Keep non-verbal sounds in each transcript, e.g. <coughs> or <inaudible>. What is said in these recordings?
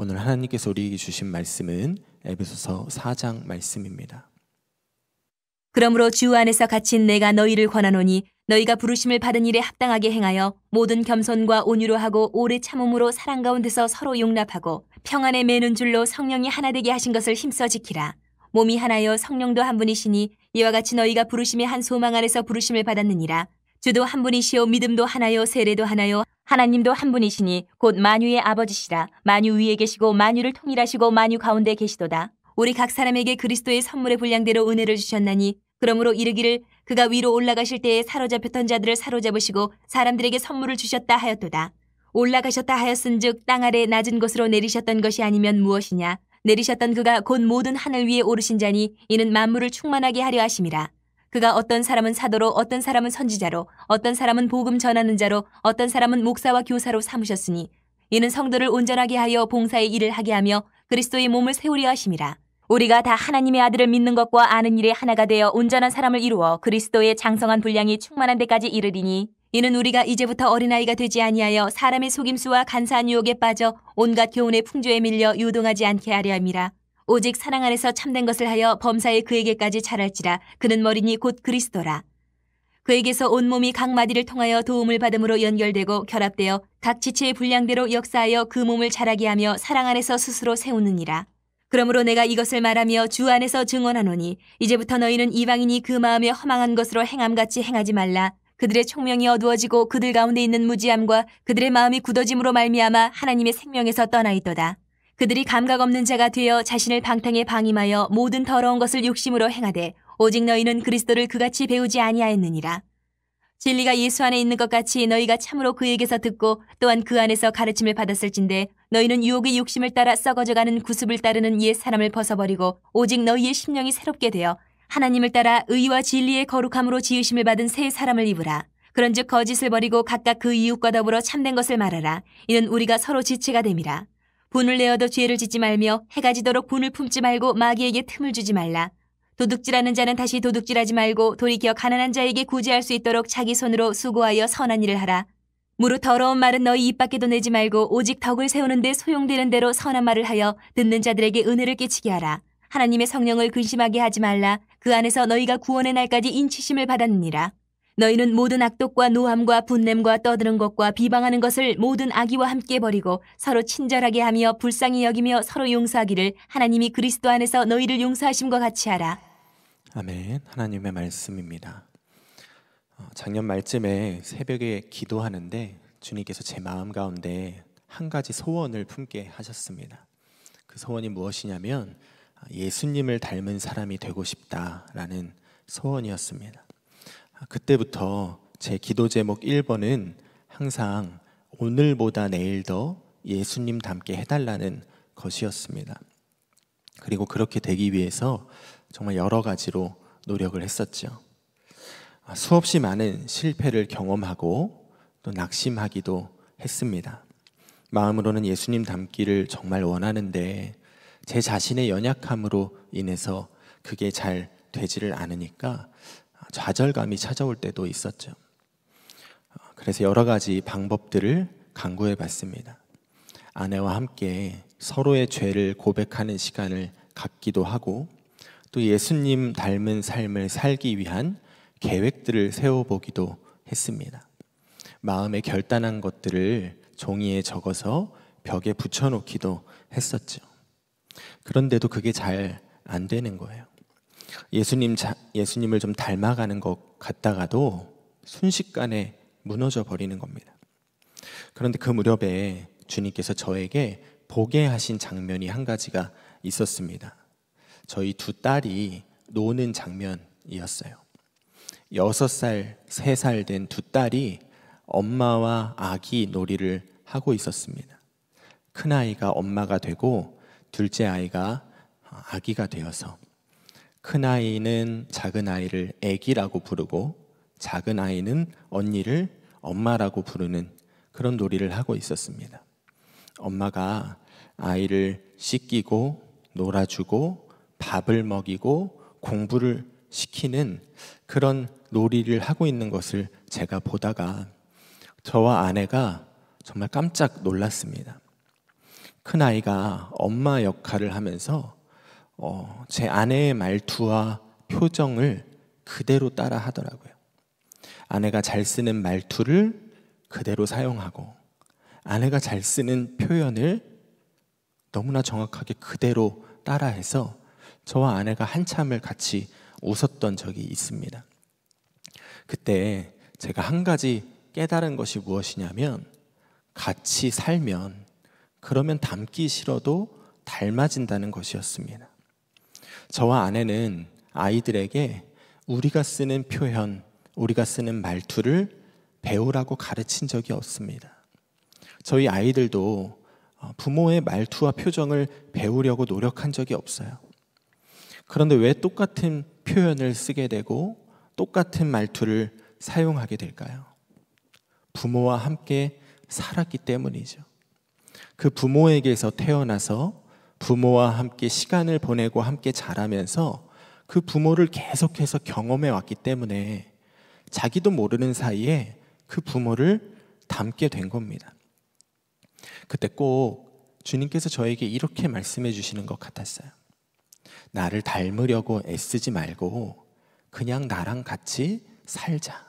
오늘 하나님께서 우리에게 주신 말씀은 에베소서 4장 말씀입니다. 그러므로 주 안에서 갇힌 내가 너희를 권하노니 너희가 부르심을 받은 일에 합당하게 행하여 모든 겸손과 온유로 하고 오래 참음으로 사랑 가운데서 서로 용납하고 평안에 매는 줄로 성령이 하나 되게 하신 것을 힘써 지키라. 몸이 하나여 성령도 한 분이시니 이와 같이 너희가 부르심의 한 소망 안에서 부르심을 받았느니라. 주도 한분이시오 믿음도 하나요 세례도 하나요 하나님도 한 분이시니 곧 만유의 아버지시라 만유 위에 계시고 만유를 통일하시고 만유 가운데 계시도다. 우리 각 사람에게 그리스도의 선물의 분량대로 은혜를 주셨나니 그러므로 이르기를 그가 위로 올라가실 때에 사로잡혔던 자들을 사로잡으시고 사람들에게 선물을 주셨다 하였도다. 올라가셨다 하였은즉 땅 아래 낮은 곳으로 내리셨던 것이 아니면 무엇이냐 내리셨던 그가 곧 모든 하늘 위에 오르신 자니 이는 만물을 충만하게 하려 하심이라. 그가 어떤 사람은 사도로 어떤 사람은 선지자로 어떤 사람은 복음 전하는 자로 어떤 사람은 목사와 교사로 삼으셨으니 이는 성도를 온전하게 하여 봉사의 일을 하게 하며 그리스도의 몸을 세우려 하심이라. 우리가 다 하나님의 아들을 믿는 것과 아는 일에 하나가 되어 온전한 사람을 이루어 그리스도의 장성한 분량이 충만한 데까지 이르리니 이는 우리가 이제부터 어린아이가 되지 아니하여 사람의 속임수와 간사한 유혹에 빠져 온갖 교훈의 풍조에 밀려 유동하지 않게 하려 함이라. 오직 사랑 안에서 참된 것을 하여 범사에 그에게까지 자랄지라 그는 머리니 곧 그리스도라. 그에게서 온몸이 각 마디를 통하여 도움을 받음으로 연결되고 결합되어 각 지체의 분량대로 역사하여 그 몸을 자라게 하며 사랑 안에서 스스로 세우느니라. 그러므로 내가 이것을 말하며 주 안에서 증언하노니 이제부터 너희는 이방인이 그 마음에 허망한 것으로 행함같이 행하지 말라. 그들의 총명이 어두워지고 그들 가운데 있는 무지함과 그들의 마음이 굳어짐으로 말미암아 하나님의 생명에서 떠나 있도다. 그들이 감각 없는 자가 되어 자신을 방탕에 방임하여 모든 더러운 것을 욕심으로 행하되 오직 너희는 그리스도를 그같이 배우지 아니하였느니라. 진리가 예수 안에 있는 것 같이 너희가 참으로 그에게서 듣고 또한 그 안에서 가르침을 받았을진데 너희는 유혹의 욕심을 따라 썩어져가는 구습을 따르는 옛 사람을 벗어버리고 오직 너희의 심령이 새롭게 되어 하나님을 따라 의와 진리의 거룩함으로 지으심을 받은 새 사람을 입으라. 그런즉 거짓을 버리고 각각 그 이웃과 더불어 참된 것을 말하라. 이는 우리가 서로 지체가 됨이라. 분을 내어도 죄를 짓지 말며 해가 지도록 분을 품지 말고 마귀에게 틈을 주지 말라. 도둑질하는 자는 다시 도둑질하지 말고 돌이켜 가난한 자에게 구제할 수 있도록 자기 손으로 수고하여 선한 일을 하라. 무릇 더러운 말은 너희 입 밖에도 내지 말고 오직 덕을 세우는 데 소용되는 대로 선한 말을 하여 듣는 자들에게 은혜를 끼치게 하라. 하나님의 성령을 근심하게 하지 말라. 그 안에서 너희가 구원의 날까지 인치심을 받았느니라. 너희는 모든 악독과 노함과 분냄과 떠드는 것과 비방하는 것을 모든 악기와 함께 버리고 서로 친절하게 하며 불쌍히 여기며 서로 용서하기를 하나님이 그리스도 안에서 너희를 용서하심과 같이 하라. 아멘. 하나님의 말씀입니다. 어, 작년 말쯤에 새벽에 기도하는데 주님께서 제 마음 가운데 한 가지 소원을 품게 하셨습니다. 그 소원이 무엇이냐면 아, 예수님을 닮은 사람이 되고 싶다라는 소원이었습니다. 그때부터 제 기도 제목 1번은 항상 오늘보다 내일 더 예수님 닮게 해달라는 것이었습니다. 그리고 그렇게 되기 위해서 정말 여러 가지로 노력을 했었죠. 아, 수없이 많은 실패를 경험하고 또 낙심하기도 했습니다. 마음으로는 예수님 닮기를 정말 원하는데 제 자신의 연약함으로 인해서 그게 잘 되지를 않으니까 좌절감이 찾아올 때도 있었죠. 그래서 여러 가지 방법들을 강구해 봤습니다. 아내와 함께 서로의 죄를 고백하는 시간을 갖기도 하고 또 예수님 닮은 삶을 살기 위한 계획들을 세워보기도 했습니다. 마음에 결단한 것들을 종이에 적어서 벽에 붙여놓기도 했었죠. 그런데도 그게 잘 안 되는 거예요. 예수님 예수님을 좀 닮아가는 것 같다가도 순식간에 무너져 버리는 겁니다. 그런데 그 무렵에 주님께서 저에게 보게 하신 장면이 한 가지가 있었습니다. 저희 두 딸이 노는 장면이었어요. 여섯 살, 세 살 된 두 딸이 엄마와 아기 놀이를 하고 있었습니다. 큰 아이가 엄마가 되고 둘째 아이가 아기가 되어서 큰아이는 작은아이를 애기라고 부르고 작은아이는 언니를 엄마라고 부르는 그런 놀이를 하고 있었습니다. 엄마가 아이를 씻기고 놀아주고 밥을 먹이고 공부를 시키는 그런 놀이를 하고 있는 것을 제가 보다가 저와 아내가 정말 깜짝 놀랐습니다. 큰아이가 엄마 역할을 하면서 어, 제 아내의 말투와 표정을 그대로 따라 하더라고요. 아내가 잘 쓰는 말투를 그대로 사용하고 아내가 잘 쓰는 표현을 너무나 정확하게 그대로 따라해서 저와 아내가 한참을 같이 웃었던 적이 있습니다. 그때 제가 한 가지 깨달은 것이 무엇이냐면 같이 살면 그러면 닮기 싫어도 닮아진다는 것이었습니다. 저와 아내는 아이들에게 우리가 쓰는 표현, 우리가 쓰는 말투를 배우라고 가르친 적이 없습니다. 저희 아이들도 어, 부모의 말투와 표정을 배우려고 노력한 적이 없어요. 그런데 왜 똑같은 표현을 쓰게 되고 똑같은 말투를 사용하게 될까요? 부모와 함께 살았기 때문이죠. 그 부모에게서 태어나서 부모와 함께 시간을 보내고 함께 자라면서 그 부모를 계속해서 경험해 왔기 때문에 자기도 모르는 사이에 그 부모를 닮게 된 겁니다. 그때 꼭 주님께서 저에게 이렇게 말씀해 주시는 것 같았어요. 나를 닮으려고 애쓰지 말고 그냥 나랑 같이 살자.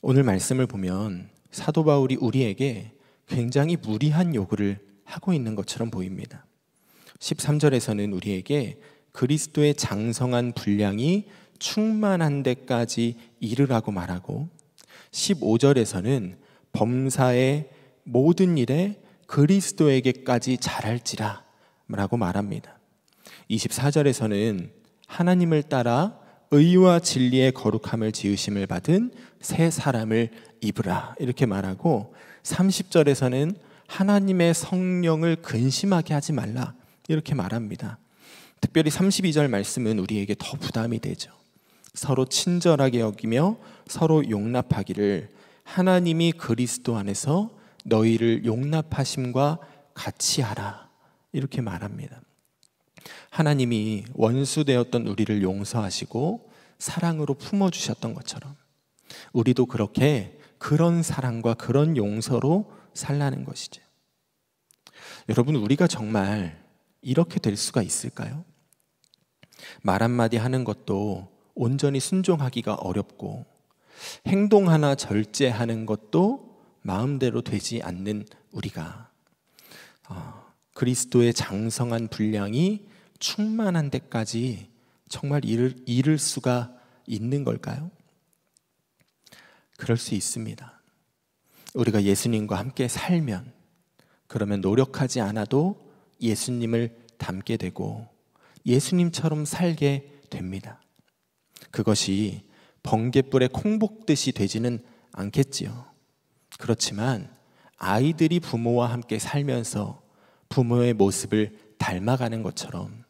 오늘 말씀을 보면 사도 바울이 우리에게 굉장히 무리한 요구를 하고 있는 것처럼 보입니다. 13절에서는 우리에게 그리스도의 장성한 분량이 충만한 데까지 이르라고 말하고 15절에서는 범사의 모든 일에 그리스도에게까지 잘할지라 라고 말합니다. 24절에서는 하나님을 따라 의와 진리의 거룩함을 지으심을 받은 새 사람을 입으라 이렇게 말하고 30절에서는 하나님의 성령을 근심하게 하지 말라 이렇게 말합니다. 특별히 32절 말씀은 우리에게 더 부담이 되죠. 서로 친절하게 여기며 서로 용납하기를 하나님이 그리스도 안에서 너희를 용납하심과 같이 하라 이렇게 말합니다. 하나님이 원수 되었던 우리를 용서하시고 사랑으로 품어 주셨던 것처럼 우리도 그렇게 그런 사랑과 그런 용서로 살라는 것이죠. 여러분, 우리가 정말 이렇게 될 수가 있을까요? 말 한마디 하는 것도 온전히 순종하기가 어렵고, 행동 하나 절제하는 것도 마음대로 되지 않는 우리가 어, 그리스도의 장성한 분량이 충만한 데까지 정말 이를, 이를 수가 있는 걸까요? 그럴 수 있습니다. 우리가 예수님과 함께 살면 그러면 노력하지 않아도 예수님을 닮게 되고 예수님처럼 살게 됩니다. 그것이 번개불에 콩복듯이 되지는 않겠지요. 그렇지만 아이들이 부모와 함께 살면서 부모의 모습을 닮아가는 것처럼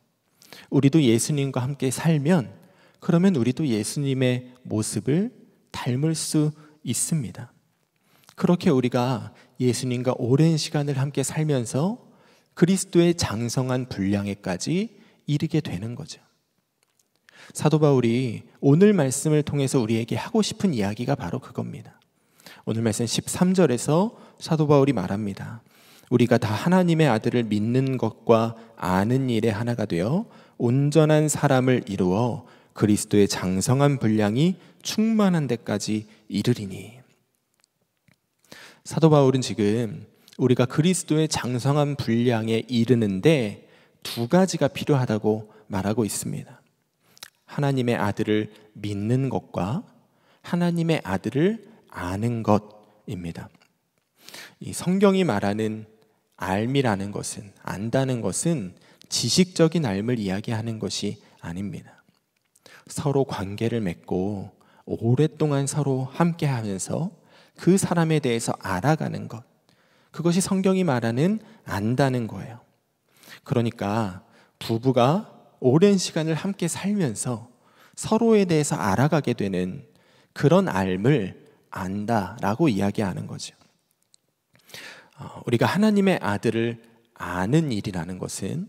우리도 예수님과 함께 살면 그러면 우리도 예수님의 모습을 닮을 수 있습니다. 그렇게 우리가 예수님과 오랜 시간을 함께 살면서 그리스도의 장성한 분량에까지 이르게 되는 거죠. 사도 바울이 오늘 말씀을 통해서 우리에게 하고 싶은 이야기가 바로 그겁니다. 오늘 말씀 13절에서 사도 바울이 말합니다. 우리가 다 하나님의 아들을 믿는 것과 아는 일에 하나가 되어 온전한 사람을 이루어 그리스도의 장성한 분량이 충만한 데까지 이르리니 사도 바울은 지금 우리가 그리스도의 장성한 분량에 이르는데 두 가지가 필요하다고 말하고 있습니다. 하나님의 아들을 믿는 것과 하나님의 아들을 아는 것입니다. 이 성경이 말하는 알미라는 것은 안다는 것은 지식적인 알을 이야기하는 것이 아닙니다. 서로 관계를 맺고 오랫동안 서로 함께 하면서 그 사람에 대해서 알아가는 것. 그것이 성경이 말하는 안다는 거예요. 그러니까 부부가 오랜 시간을 함께 살면서 서로에 대해서 알아가게 되는 그런 앎을 안다라고 이야기하는 거죠. 어, 우리가 하나님의 아들을 아는 일이라는 것은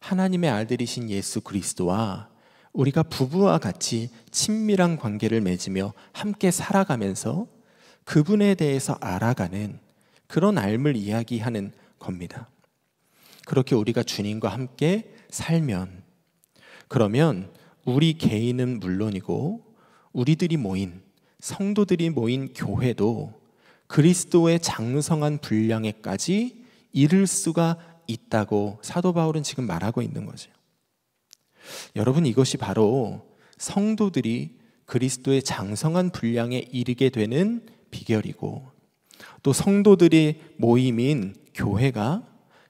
하나님의 아들이신 예수 그리스도와 우리가 부부와 같이 친밀한 관계를 맺으며 함께 살아가면서 그분에 대해서 알아가는 그런 앎을 이야기하는 겁니다. 그렇게 우리가 주님과 함께 살면 그러면 우리 개인은 물론이고 우리들이 모인 성도들이 모인 교회도 그리스도의 장성한 분량에까지 이를 수가 있다고 사도 바울은 지금 말하고 있는 거죠. 여러분 이것이 바로 성도들이 그리스도의 장성한 분량에 이르게 되는 비결이고 또 성도들이 모임인 교회가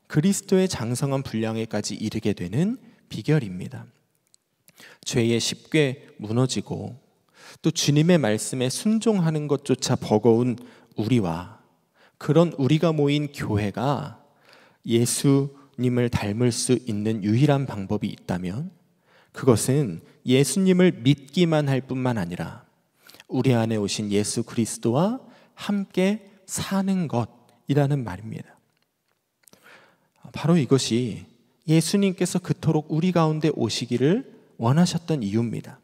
그리스도의 장성한 분량에까지 이르게 되는 비결입니다. 죄에 쉽게 무너지고 또 주님의 말씀에 순종하는 것조차 버거운 우리와 그런 우리가 모인 교회가 예수님을 닮을 수 있는 유일한 방법이 있다면 그것은 예수님을 믿기만 할 뿐만 아니라 우리 안에 오신 예수 그리스도와 함께 사는 것이라는 말입니다. 바로 이것이 예수님께서 그토록 우리 가운데 오시기를 원하셨던 이유입니다.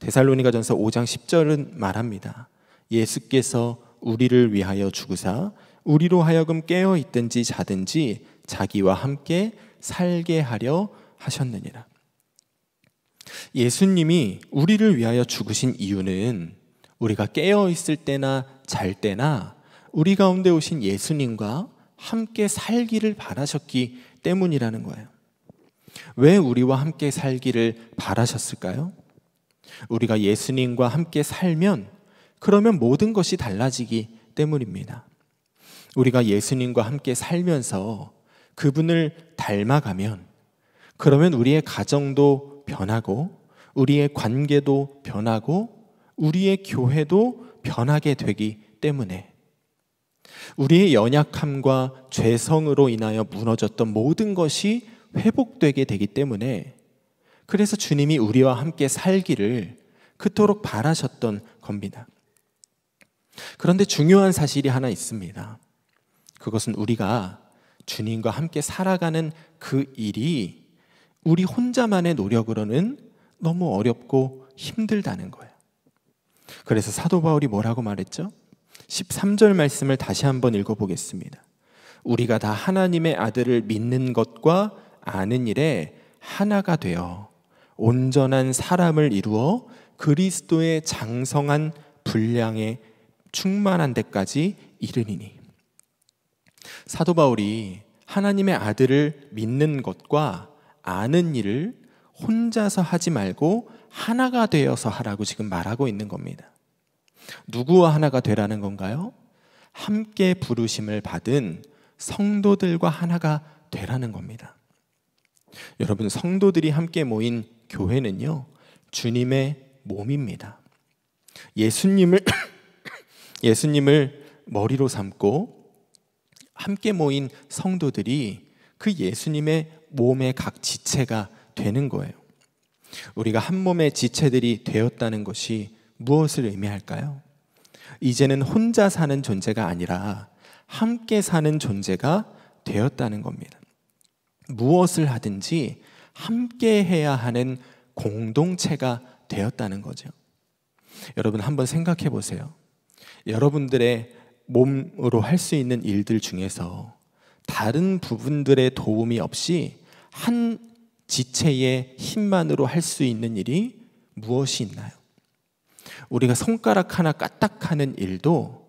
데살로니가전서 5장 10절은 말합니다. 예수께서 우리를 위하여 죽으사 우리로 하여금 깨어 있든지 자든지 자기와 함께 살게 하려 하셨느니라. 예수님이 우리를 위하여 죽으신 이유는 우리가 깨어 있을 때나 잘 때나 우리 가운데 오신 예수님과 함께 살기를 바라셨기 때문이라는 거예요. 왜 우리와 함께 살기를 바라셨을까요? 우리가 예수님과 함께 살면 그러면 모든 것이 달라지기 때문입니다. 우리가 예수님과 함께 살면서 그분을 닮아가면 그러면 우리의 가정도 변하고 우리의 관계도 변하고 우리의 교회도 변하게 되기 때문에 우리의 연약함과 죄성으로 인하여 무너졌던 모든 것이 회복되게 되기 때문에 그래서 주님이 우리와 함께 살기를 그토록 바라셨던 겁니다. 그런데 중요한 사실이 하나 있습니다. 그것은 우리가 주님과 함께 살아가는 그 일이 우리 혼자만의 노력으로는 너무 어렵고 힘들다는 거예요. 그래서 사도 바울이 뭐라고 말했죠? 13절 말씀을 다시 한번 읽어보겠습니다. 우리가 다 하나님의 아들을 믿는 것과 아는 일에 하나가 되어 온전한 사람을 이루어 그리스도의 장성한 분량에 충만한 데까지 이르니니. 사도 바울이 하나님의 아들을 믿는 것과 아는 일을 혼자서 하지 말고 하나가 되어서 하라고 지금 말하고 있는 겁니다. 누구와 하나가 되라는 건가요? 함께 부르심을 받은 성도들과 하나가 되라는 겁니다. 여러분, 성도들이 함께 모인 교회는요, 주님의 몸입니다. 예수님을, <coughs> 예수님을 머리로 삼고 함께 모인 성도들이 그 예수님의 몸의 각 지체가 되는 거예요. 우리가 한 몸의 지체들이 되었다는 것이 무엇을 의미할까요? 이제는 혼자 사는 존재가 아니라 함께 사는 존재가 되었다는 겁니다. 무엇을 하든지 함께 해야 하는 공동체가 되었다는 거죠. 여러분 한번 생각해 보세요. 여러분들의 몸으로 할 수 있는 일들 중에서 다른 부분들의 도움이 없이 한 지체의 힘만으로 할 수 있는 일이 무엇이 있나요? 우리가 손가락 하나 까딱하는 일도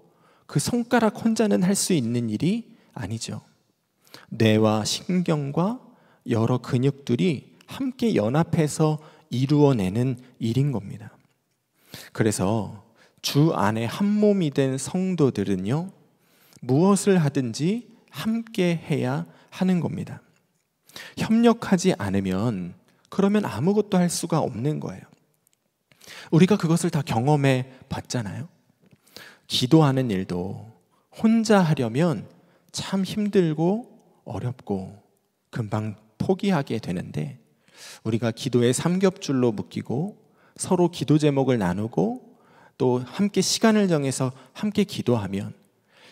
그 손가락 혼자는 할 수 있는 일이 아니죠. 뇌와 신경과 여러 근육들이 함께 연합해서 이루어내는 일인 겁니다. 그래서 주 안에 한 몸이 된 성도들은요, 무엇을 하든지 함께 해야 하는 겁니다. 협력하지 않으면 그러면 아무것도 할 수가 없는 거예요. 우리가 그것을 다 경험해 봤잖아요. 기도하는 일도 혼자 하려면 참 힘들고 어렵고 금방 포기하게 되는데 우리가 기도의 삼겹줄로 묶이고 서로 기도 제목을 나누고 또 함께 시간을 정해서 함께 기도하면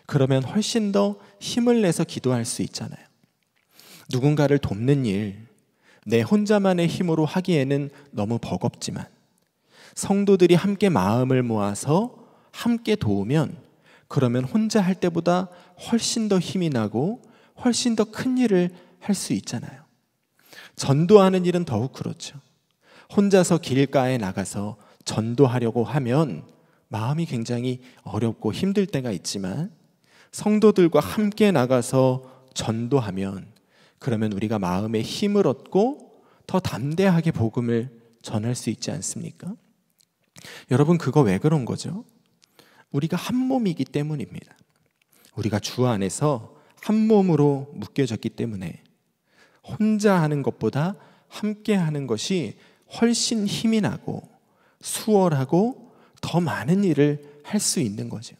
그러면 훨씬 더 힘을 내서 기도할 수 있잖아요. 누군가를 돕는 일, 내 혼자만의 힘으로 하기에는 너무 버겁지만 성도들이 함께 마음을 모아서 함께 도우면 그러면 혼자 할 때보다 훨씬 더 힘이 나고 훨씬 더 큰 일을 할 수 있잖아요. 전도하는 일은 더욱 그렇죠. 혼자서 길가에 나가서 전도하려고 하면 마음이 굉장히 어렵고 힘들 때가 있지만 성도들과 함께 나가서 전도하면 그러면 우리가 마음에 힘을 얻고 더 담대하게 복음을 전할 수 있지 않습니까? 여러분 그거 왜 그런 거죠? 우리가 한 몸이기 때문입니다. 우리가 주 안에서 한 몸으로 묶여졌기 때문에 혼자 하는 것보다 함께 하는 것이 훨씬 힘이 나고 수월하고 더 많은 일을 할 수 있는 거죠.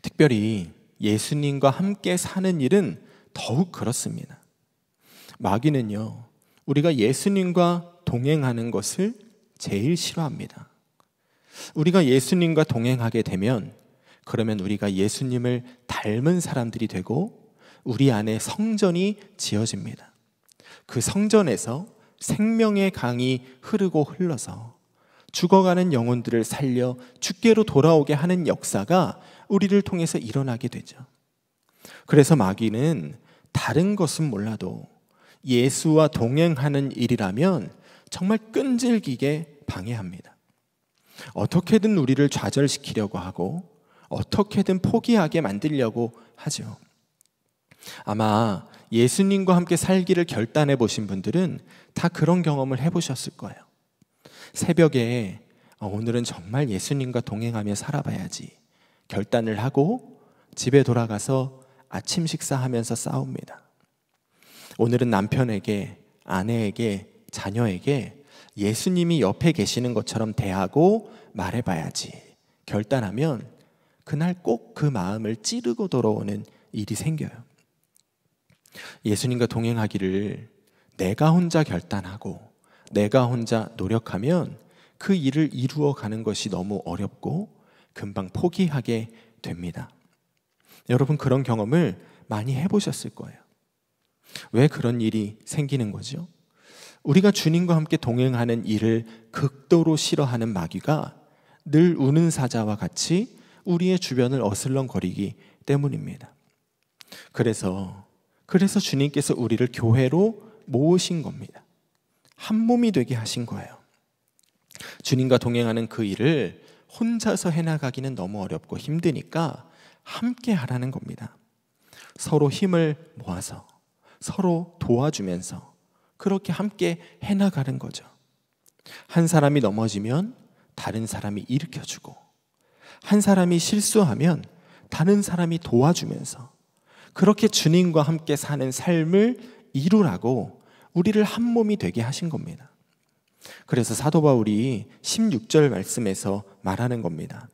특별히 예수님과 함께 사는 일은 더욱 그렇습니다. 마귀는요, 우리가 예수님과 동행하는 것을 제일 싫어합니다. 우리가 예수님과 동행하게 되면 그러면 우리가 예수님을 닮은 사람들이 되고 우리 안에 성전이 지어집니다. 그 성전에서 생명의 강이 흐르고 흘러서 죽어가는 영혼들을 살려 주께로 돌아오게 하는 역사가 우리를 통해서 일어나게 되죠. 그래서 마귀는 다른 것은 몰라도 예수와 동행하는 일이라면 정말 끈질기게 방해합니다. 어떻게든 우리를 좌절시키려고 하고 어떻게든 포기하게 만들려고 하죠. 아마 예수님과 함께 살기를 결단해 보신 분들은 다 그런 경험을 해 보셨을 거예요. 새벽에 어, 오늘은 정말 예수님과 동행하며 살아봐야지 결단을 하고 집에 돌아가서 아침 식사하면서 싸웁니다. 오늘은 남편에게, 아내에게, 자녀에게 예수님이 옆에 계시는 것처럼 대하고 말해봐야지. 결단하면 그날 꼭 그 마음을 찌르고 돌아오는 일이 생겨요. 예수님과 동행하기를 내가 혼자 결단하고 내가 혼자 노력하면 그 일을 이루어 가는 것이 너무 어렵고 금방 포기하게 됩니다. 여러분 그런 경험을 많이 해보셨을 거예요. 왜 그런 일이 생기는 거죠? 우리가 주님과 함께 동행하는 일을 극도로 싫어하는 마귀가 늘 우는 사자와 같이 우리의 주변을 어슬렁거리기 때문입니다. 그래서 그래서 주님께서 우리를 교회로 모으신 겁니다. 한 몸이 되게 하신 거예요. 주님과 동행하는 그 일을 혼자서 해나가기는 너무 어렵고 힘드니까 함께 하라는 겁니다. 서로 힘을 모아서 서로 도와주면서 그렇게 함께 해나가는 거죠. 한 사람이 넘어지면 다른 사람이 일으켜주고 한 사람이 실수하면 다른 사람이 도와주면서 그렇게 주님과 함께 사는 삶을 이루라고 우리를 한 몸이 되게 하신 겁니다. 그래서 사도 바울이 16절 말씀에서 말하는 겁니다.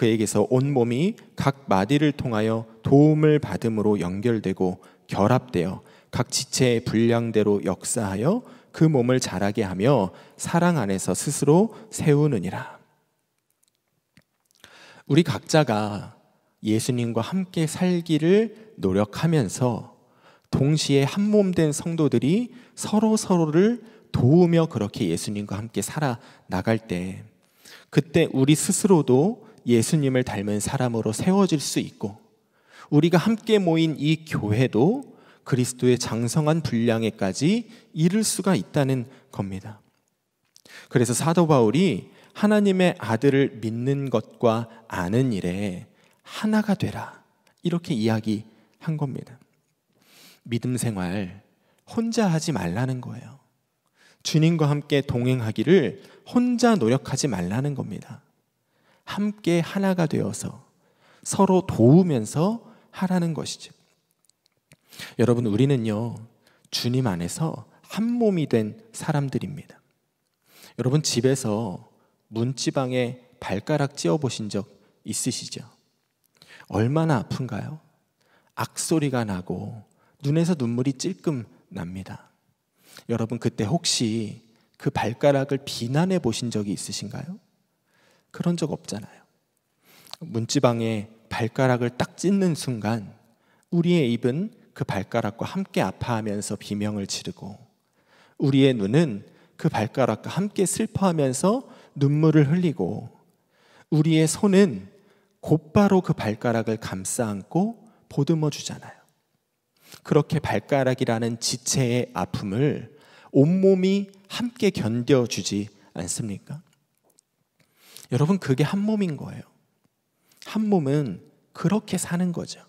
그에게서 온 몸이 각 마디를 통하여 도움을 받음으로 연결되고 결합되어 각 지체의 분량대로 역사하여 그 몸을 자라게 하며 사랑 안에서 스스로 세우느니라. 우리 각자가 예수님과 함께 살기를 노력하면서 동시에 한 몸 된 성도들이 서로 서로를 도우며 그렇게 예수님과 함께 살아 나갈 때 그때 우리 스스로도 예수님을 닮은 사람으로 세워질 수 있고 우리가 함께 모인 이 교회도 그리스도의 장성한 분량에까지 이를 수가 있다는 겁니다. 그래서 사도 바울이 하나님의 아들을 믿는 것과 아는 일에 하나가 되라 이렇게 이야기한 겁니다. 믿음 생활 혼자 하지 말라는 거예요. 주님과 함께 동행하기를 혼자 노력하지 말라는 겁니다. 함께 하나가 되어서 서로 도우면서 하라는 것이죠. 여러분, 우리는요, 주님 안에서 한 몸이 된 사람들입니다. 여러분, 집에서 문지방에 발가락 찧어보신 적 있으시죠? 얼마나 아픈가요? 악소리가 나고 눈에서 눈물이 찔끔 납니다. 여러분, 그때 혹시 그 발가락을 비난해 보신 적이 있으신가요? 그런 적 없잖아요. 문지방에 발가락을 딱 찢는 순간 우리의 입은 그 발가락과 함께 아파하면서 비명을 지르고 우리의 눈은 그 발가락과 함께 슬퍼하면서 눈물을 흘리고 우리의 손은 곧바로 그 발가락을 감싸 안고 보듬어 주잖아요. 그렇게 발가락이라는 지체의 아픔을 온몸이 함께 견뎌주지 않습니까? 여러분 그게 한 몸인 거예요. 한 몸은 그렇게 사는 거죠.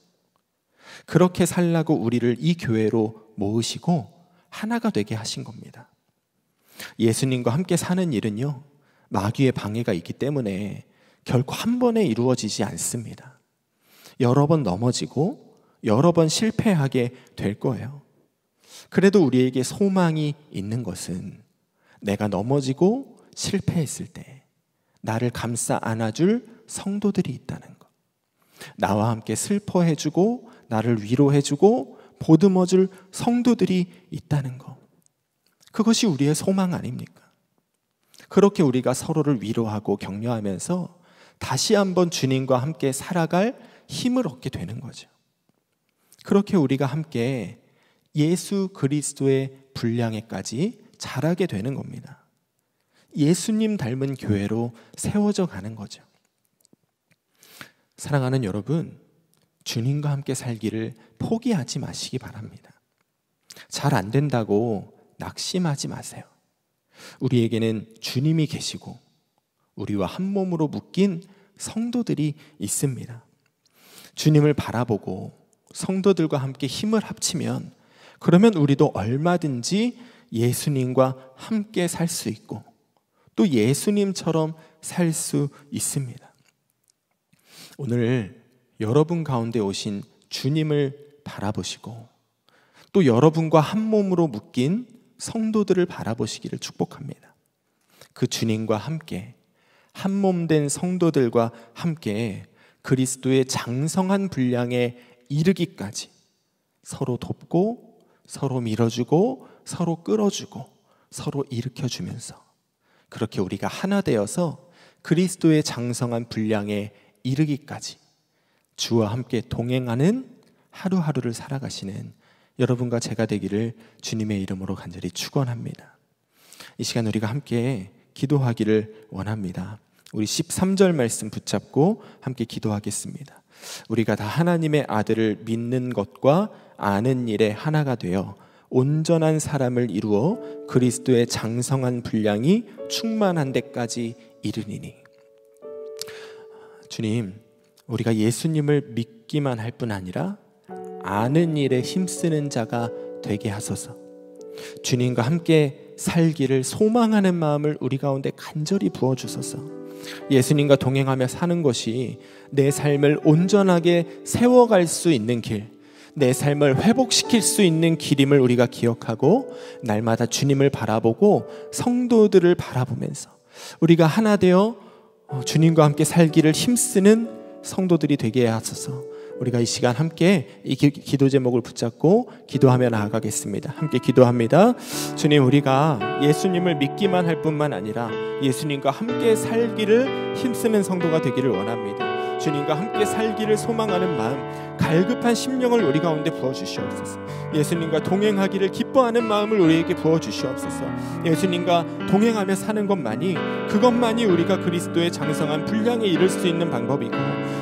그렇게 살라고 우리를 이 교회로 모으시고 하나가 되게 하신 겁니다. 예수님과 함께 사는 일은요, 마귀의 방해가 있기 때문에 결코 한 번에 이루어지지 않습니다. 여러 번 넘어지고 여러 번 실패하게 될 거예요. 그래도 우리에게 소망이 있는 것은 내가 넘어지고 실패했을 때 나를 감싸 안아줄 성도들이 있다는 것. 나와 함께 슬퍼해주고 나를 위로해주고 보듬어줄 성도들이 있다는 것. 그것이 우리의 소망 아닙니까? 그렇게 우리가 서로를 위로하고 격려하면서 다시 한번 주님과 함께 살아갈 힘을 얻게 되는 거죠. 그렇게 우리가 함께 예수 그리스도의 분량에까지 자라게 되는 겁니다. 예수님 닮은 교회로 세워져 가는 거죠. 사랑하는 여러분, 주님과 함께 살기를 포기하지 마시기 바랍니다. 잘 안 된다고 낙심하지 마세요. 우리에게는 주님이 계시고 우리와 한 몸으로 묶인 성도들이 있습니다. 주님을 바라보고 성도들과 함께 힘을 합치면 그러면 우리도 얼마든지 예수님과 함께 살 수 있고 또 예수님처럼 살 수 있습니다. 오늘 여러분 가운데 오신 주님을 바라보시고 또 여러분과 한 몸으로 묶인 성도들을 바라보시기를 축복합니다. 그 주님과 함께 한몸된 성도들과 함께 그리스도의 장성한 분량에 이르기까지 서로 돕고 서로 밀어주고 서로 끌어주고 서로 일으켜주면서 그렇게 우리가 하나 되어서 그리스도의 장성한 분량에 이르기까지 주와 함께 동행하는 하루하루를 살아가시는 여러분과 제가 되기를 주님의 이름으로 간절히 축원합니다. 이 시간 우리가 함께 기도하기를 원합니다. 우리 13절 말씀 붙잡고 함께 기도하겠습니다. 우리가 다 하나님의 아들을 믿는 것과 아는 일에 하나가 되어 온전한 사람을 이루어 그리스도의 장성한 분량이 충만한 데까지 이르니니 주님 우리가 예수님을 믿기만 할 뿐 아니라 아는 일에 힘쓰는 자가 되게 하소서 주님과 함께 살기를 소망하는 마음을 우리 가운데 간절히 부어주소서 예수님과 동행하며 사는 것이 내 삶을 온전하게 세워갈 수 있는 길, 내 삶을 회복시킬 수 있는 길임을 우리가 기억하고 날마다 주님을 바라보고 성도들을 바라보면서 우리가 하나 되어 어, 주님과 함께 살기를 힘쓰는 성도들이 되게 하소서. 우리가 이 시간 함께 이 기도 제목을 붙잡고 기도하며 나아가겠습니다. 함께 기도합니다. 주님, 우리가 예수님을 믿기만 할 뿐만 아니라 예수님과 함께 살기를 힘쓰는 성도가 되기를 원합니다. 주님과 함께 살기를 소망하는 마음, 갈급한 심령을 우리 가운데 부어주시옵소서. 예수님과 동행하기를 기뻐하는 마음을 우리에게 부어주시옵소서. 예수님과 동행하며 사는 것만이 그것만이 우리가 그리스도의 장성한 분량에 이를 수 있는 방법이고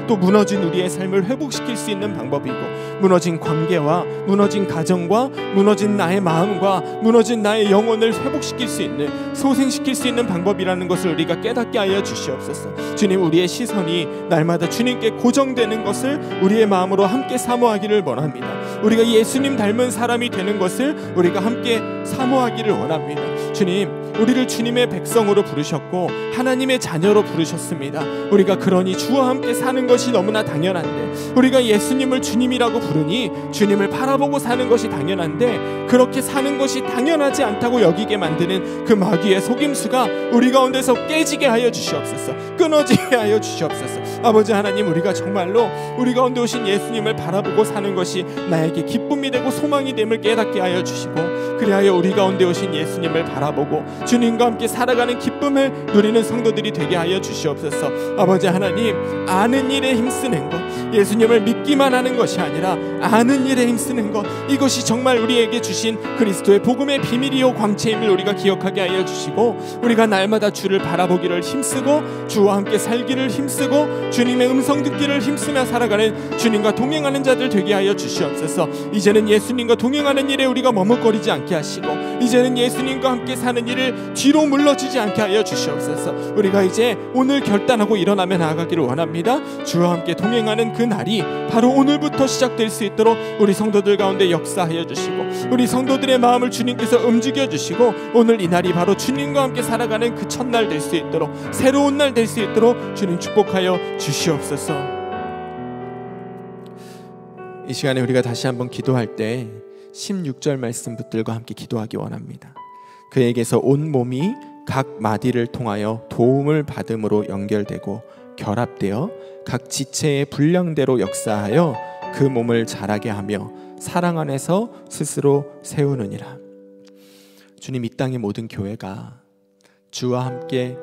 또 무너진 우리의 삶을 회복시킬 수 있는 방법이고 무너진 관계와 무너진 가정과 무너진 나의 마음과 무너진 나의 영혼을 회복시킬 수 있는 소생시킬 수 있는 방법이라는 것을 우리가 깨닫게 하여 주시옵소서. 주님 우리의 시선이 날마다 주님께 고정되는 것을 우리의 마음으로 함께 사모하기를 원합니다. 우리가 예수님 닮은 사람이 되는 것을 우리가 함께 사모하기를 원합니다. 주님, 우리를 주님의 백성으로 부르셨고 하나님의 자녀로 부르셨습니다. 우리가 그러니 주와 함께 사는 것이 너무나 당연한데 우리가 예수님을 주님이라고 부르니 주님을 바라보고 사는 것이 당연한데 그렇게 사는 것이 당연하지 않다고 여기게 만드는 그 마귀의 속임수가 우리 가운데서 깨지게 하여 주시옵소서. 끊어지게 하여 주시옵소서. 아버지 하나님 우리가 정말로 우리 가운데 오신 예수님 하님을 바라보고 사는 것이 나에게 기쁨이 되고 소망이 됨을 깨닫게 하여 주시고 그리하여 우리 가운데 오신 예수님을 바라보고 주님과 함께 살아가는 기쁨을 누리는 성도들이 되게 하여 주시옵소서. 아버지 하나님, 아는 일에 힘쓰는 것, 예수님을 믿기만 하는 것이 아니라 아는 일에 힘쓰는 것, 이것이 정말 우리에게 주신 그리스도의 복음의 비밀이요 광채임을 우리가 기억하게 하여 주시고 우리가 날마다 주를 바라보기를 힘쓰고 주와 함께 살기를 힘쓰고 주님의 음성 듣기를 힘쓰며 살아가는 주님과 동행하는 자들 되게 하여 주시옵소서. 이제는 예수님과 동행하는 일에 우리가 머뭇거리지 않게 않게 하시고 이제는 예수님과 함께 사는 일을 뒤로 물러지지 않게 하여 주시옵소서. 우리가 이제 오늘 결단하고 일어나며 나아가기를 원합니다. 주와 함께 동행하는 그 날이 바로 오늘부터 시작될 수 있도록 우리 성도들 가운데 역사하여 주시고 우리 성도들의 마음을 주님께서 움직여 주시고 오늘 이 날이 바로 주님과 함께 살아가는 그 첫날 될 수 있도록 새로운 날 될 수 있도록 주님 축복하여 주시옵소서. 이 시간에 우리가 다시 한번 기도할 때 16절 말씀 붙들과 함께 기도하기 원합니다. 그에게서 온 몸이 각 마디를 통하여 도움을 받음으로 연결되고 결합되어 각 지체의 분량대로 역사하여 그 몸을 자라게 하며 사랑 안에서 스스로 세우느니라. 주님 이 땅의 모든 교회가 주와 함께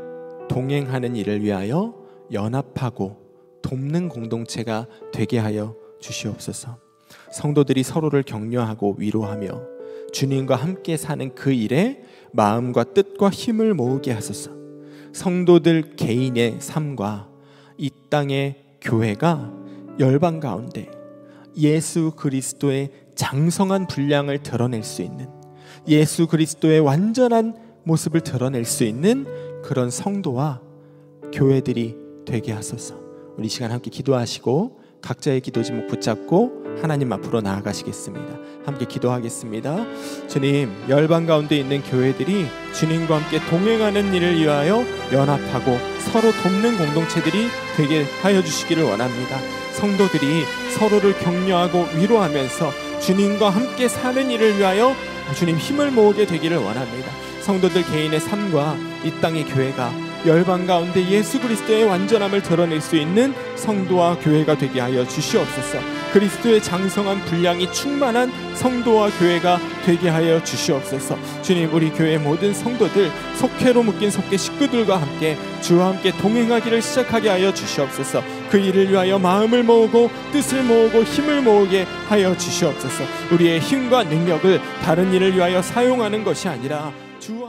동행하는 일을 위하여 연합하고 돕는 공동체가 되게 하여 주시옵소서. 성도들이 서로를 격려하고 위로하며 주님과 함께 사는 그 일에 마음과 뜻과 힘을 모으게 하소서. 성도들 개인의 삶과 이 땅의 교회가 열방 가운데 예수 그리스도의 장성한 분량을 드러낼 수 있는 예수 그리스도의 완전한 모습을 드러낼 수 있는 그런 성도와 교회들이 되게 하소서. 우리 시간 함께 기도하시고 각자의 기도 제목 붙잡고 하나님 앞으로 나아가시겠습니다. 함께 기도하겠습니다. 주님, 열방 가운데 있는 교회들이 주님과 함께 동행하는 일을 위하여 연합하고 서로 돕는 공동체들이 되게 하여 주시기를 원합니다. 성도들이 서로를 격려하고 위로하면서 주님과 함께 사는 일을 위하여 주님 힘을 모으게 되기를 원합니다. 성도들 개인의 삶과 이 땅의 교회가 열방 가운데 예수 그리스도의 완전함을 드러낼 수 있는 성도와 교회가 되게 하여 주시옵소서. 그리스도의 장성한 분량이 충만한 성도와 교회가 되게 하여 주시옵소서. 주님 우리 교회 모든 성도들 속회로 묶인 속회 식구들과 함께 주와 함께 동행하기를 시작하게 하여 주시옵소서. 그 일을 위하여 마음을 모으고 뜻을 모으고 힘을 모으게 하여 주시옵소서. 우리의 힘과 능력을 다른 일을 위하여 사용하는 것이 아니라 주와 함께